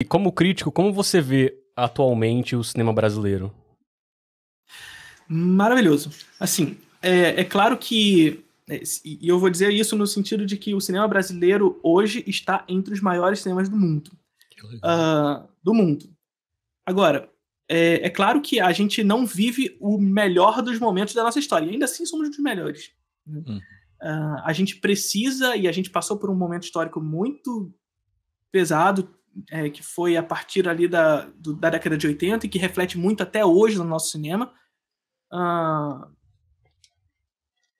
E como crítico, como você vê atualmente o cinema brasileiro? Maravilhoso. Assim, é, é claro que. É, e eu vou dizer isso no sentido de que o cinema brasileiro hoje está entre os maiores cinemas do mundo. Uh, do mundo. Agora, é, é, claro que a gente não vive o melhor dos momentos da nossa história, e ainda assim somos dos melhores. Uhum. Uh, a gente precisa, e a gente passou por um momento histórico muito pesado, é, que foi a partir ali da, do, da década de 80 e que reflete muito até hoje no nosso cinema. Ah,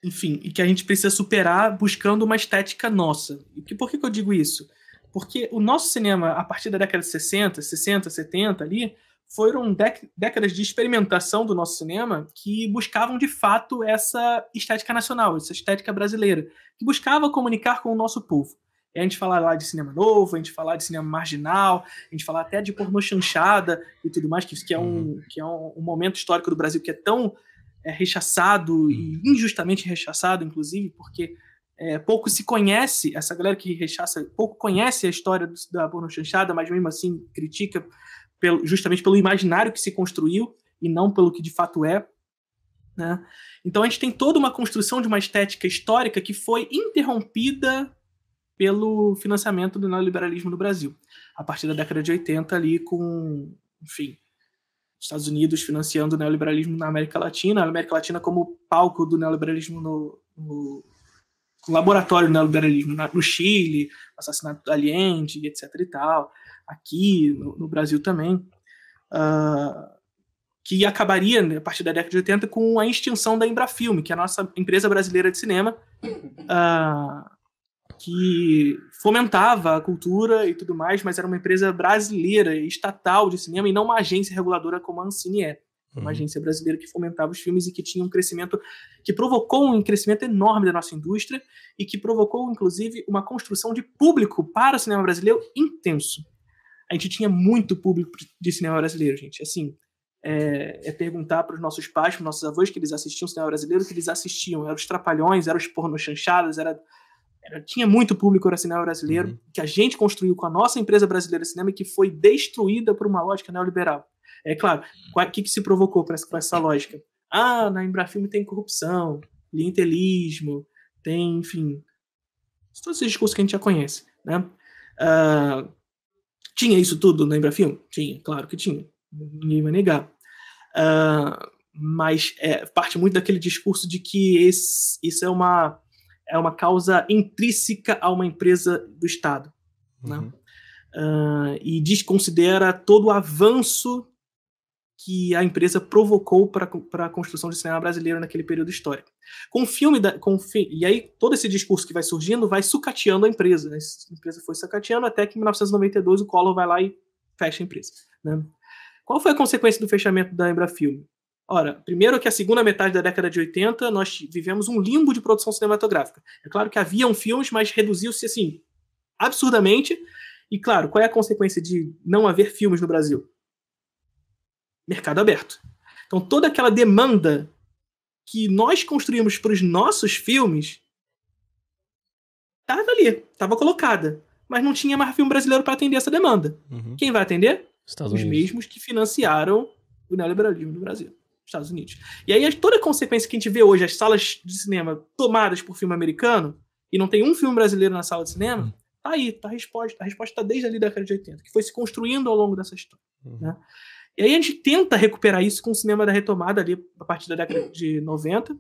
enfim, e que a gente precisa superar buscando uma estética nossa. E por que, que eu digo isso? Porque o nosso cinema, a partir da década de 60, 60, 70 ali, foram décadas de experimentação do nosso cinema que buscavam de fato essa estética nacional, essa estética brasileira, que buscava comunicar com o nosso povo. É a gente falar lá de cinema novo, a gente falar de cinema marginal, a gente falar até de pornô chanchada e tudo mais, que, é, um, uhum. que é um, um momento histórico do Brasil que é tão é, rechaçado e uhum. injustamente rechaçado, inclusive, porque é, pouco se conhece, essa galera que rechaça, pouco conhece a história do, da pornô chanchada, mas mesmo assim critica pelo, justamente pelo imaginário que se construiu e não pelo que de fato é. Né? Então a gente tem toda uma construção de uma estética histórica que foi interrompida pelo financiamento do neoliberalismo no Brasil. A partir da década de 80 ali com, enfim, Estados Unidos financiando o neoliberalismo na América Latina, a América Latina como palco do neoliberalismo no, no laboratório do neoliberalismo no Chile, assassinato do Allende, etc e tal, aqui no, no Brasil também, uh, que acabaria, né, a partir da década de 80, com a extinção da Embrafilme, que é a nossa empresa brasileira de cinema, uh, que fomentava a cultura e tudo mais, mas era uma empresa brasileira, estatal de cinema, e não uma agência reguladora como a Ancine é. Uma uhum. agência brasileira que fomentava os filmes e que tinha um crescimento, que provocou um crescimento enorme da nossa indústria e que provocou, inclusive, uma construção de público para o cinema brasileiro intenso. A gente tinha muito público de cinema brasileiro, gente. Assim, é, é, perguntar para os nossos pais, para os nossos avós que eles assistiam cinema brasileiro, que eles assistiam. Eram os Trapalhões, eram os Porno Chanchadas, era era, tinha muito público cinema brasileiro, uhum. que a gente construiu com a nossa empresa brasileira de cinema, que foi destruída por uma lógica neoliberal. É claro, o uhum. que, que se provocou com essa, essa lógica? Ah, na Embrafilme tem corrupção, clientelismo, tem, enfim, todos esses discursos que a gente já conhece, né? Uh, tinha isso tudo na Embrafilme? Tinha, claro que tinha, ninguém vai negar. Uh, mas é, parte muito daquele discurso de que esse, isso é uma é uma causa intrínseca a uma empresa do Estado. Né? Uhum. Né? Uh, e desconsidera todo o avanço que a empresa provocou para a construção de cinema brasileiro naquele período histórico. Com o filme, da, com o fi, e aí todo esse discurso que vai surgindo vai sucateando a empresa. Né? A empresa foi sucateando até que em 1992 o Collor vai lá e fecha a empresa. Né? Qual foi a consequência do fechamento da Embrafilme? Ora, primeiro que a segunda metade da década de 80 nós vivemos um limbo de produção cinematográfica. É claro que haviam filmes, mas reduziu-se assim absurdamente. E claro, qual é a consequência de não haver filmes no Brasil? Mercado aberto. Então toda aquela demanda que nós construímos para os nossos filmes estava ali, estava colocada, mas não tinha mais filme brasileiro para atender essa demanda. Uhum. Quem vai atender? Estados os Unidos. mesmos que financiaram o neoliberalismo no Brasil. Estados Unidos. E aí toda a consequência que a gente vê hoje, as salas de cinema tomadas por filme americano, e não tem um filme brasileiro na sala de cinema, uhum. tá aí, tá a resposta. A resposta tá desde ali da década de 80, que foi se construindo ao longo dessa história. Uhum. Né? E aí a gente tenta recuperar isso com o cinema da retomada ali a partir da década de 90,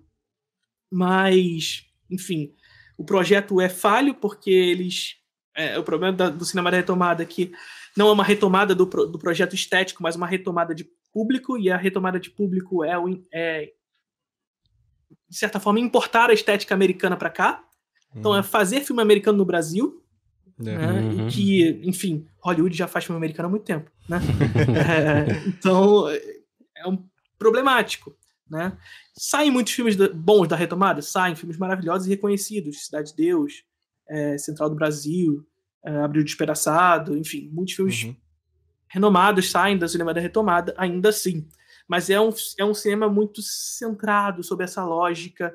mas, enfim, o projeto é falho porque eles é, o problema da, do cinema da retomada é que não é uma retomada do, pro, do projeto estético, mas uma retomada de público e a retomada de público é, é de certa forma, importar a estética americana para cá. Então, é uhum. é fazer filme americano no Brasil. É. Né? E uhum. que, enfim, Hollywood já faz filme americano há muito tempo. Né? é, então, é um problemático. Né? Saem muitos filmes bons da retomada? Saem filmes maravilhosos e reconhecidos. Cidade de Deus, é, Central do Brasil, é, Abril Despedaçado, enfim, muitos filmes uhum renomados saem do cinema da retomada, ainda assim. Mas é um, é um cinema muito centrado sobre essa lógica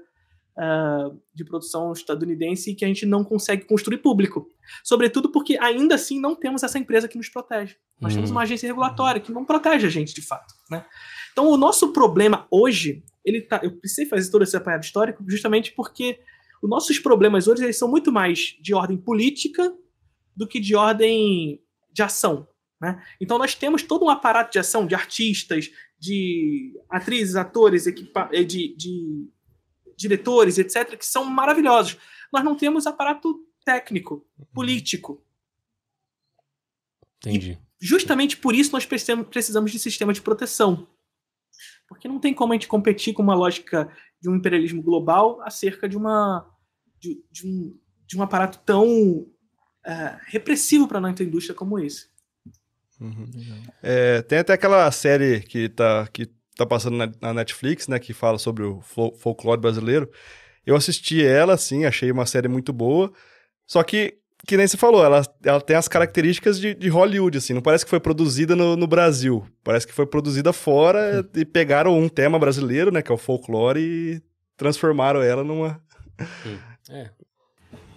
uh, de produção estadunidense que a gente não consegue construir público. Sobretudo porque, ainda assim, não temos essa empresa que nos protege. Nós temos uhum. uma agência regulatória que não protege a gente, de fato. Né? Então, o nosso problema hoje, ele tá, eu precisei fazer todo esse apanhado histórico justamente porque os nossos problemas hoje eles são muito mais de ordem política do que de ordem de ação. Né? Então nós temos todo um aparato de ação de artistas, de atrizes, atores, equipa eh, de, de diretores, etc., que são maravilhosos. Nós não temos aparato técnico, uhum. político. Entendi. E justamente por isso nós precisamos de sistema de proteção. Porque não tem como a gente competir com uma lógica de um imperialismo global acerca de uma de, de, um, de um aparato tão uh, repressivo para a nossa indústria como esse. Uhum. É, tem até aquela série que tá, que tá passando na, na Netflix, né? Que fala sobre o fol folclore brasileiro. Eu assisti ela, sim, achei uma série muito boa. Só que, que nem você falou, ela, ela tem as características de, de Hollywood, assim. Não parece que foi produzida no, no Brasil. Parece que foi produzida fora hum. e pegaram um tema brasileiro, né? Que é o folclore e transformaram ela numa... é,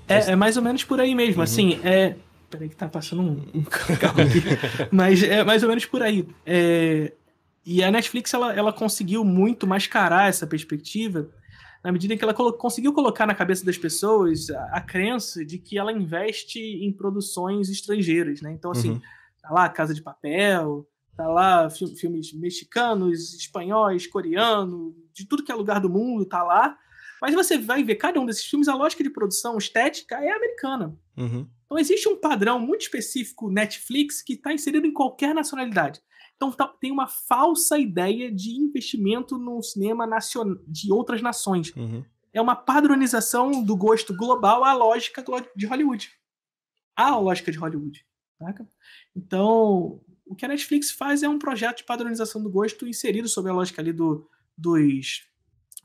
é, é mais ou menos por aí mesmo, uhum. assim, é... Peraí que tá passando um, um carro aqui. Mas é mais ou menos por aí. É, e a Netflix, ela, ela conseguiu muito mascarar essa perspectiva na medida em que ela conseguiu colocar na cabeça das pessoas a, a, crença de que ela investe em produções estrangeiras, né? Então, assim, uhum. tá lá Casa de Papel, tá lá fi filmes mexicanos, espanhóis, coreano, de tudo que é lugar do mundo, tá lá. Mas você vai ver cada um desses filmes, a lógica de produção estética é americana. Uhum. Então existe um padrão muito específico Netflix que está inserido em qualquer nacionalidade. Então tá, tem uma falsa ideia de investimento no cinema de outras nações. Uhum. É uma padronização do gosto global à lógica de Hollywood. À lógica de Hollywood. Saca? Então, o que a Netflix faz é um projeto de padronização do gosto inserido sob a lógica ali do, dos,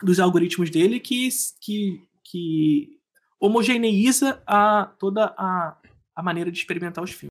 dos algoritmos dele que, que, que homogeneiza a, toda a, a maneira de experimentar os filmes.